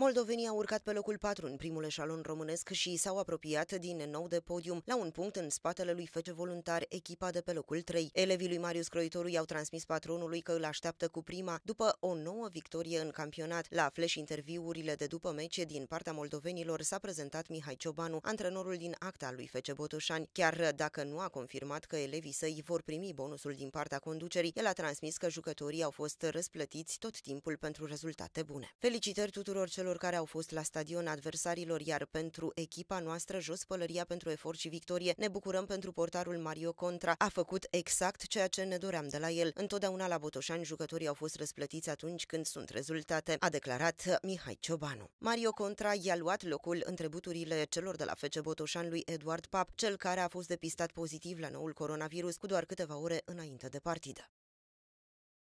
Moldovenii au urcat pe locul 4 în primul eșalon românesc și s-au apropiat din nou de podium la un punct în spatele lui Fece Voluntar, echipa de pe locul 3. Elevii lui Marius Croitoru i-au transmis patronului că îl așteaptă cu prima după o nouă victorie în campionat. La flash interviurile de după meci din partea moldovenilor s-a prezentat Mihai Ciobanu, antrenorul din acta lui Fece Botoșani. Chiar dacă nu a confirmat că elevii săi vor primi bonusul din partea conducerii, el a transmis că jucătorii au fost răsplătiți tot timpul pentru rezultate bune. Felicitări tuturor celor celor care au fost la stadion adversarilor, iar pentru echipa noastră jos pălăria pentru efort și victorie. Ne bucurăm pentru portarul Mario Contra. A făcut exact ceea ce ne doream de la el. Întotdeauna la Botoșani jucătorii au fost răsplătiți atunci când sunt rezultate, a declarat Mihai Ciobanu. Mario Contra i-a luat locul întrebuturile celor de la FC Botoșan lui Eduard Pap, cel care a fost depistat pozitiv la noul coronavirus cu doar câteva ore înainte de partidă.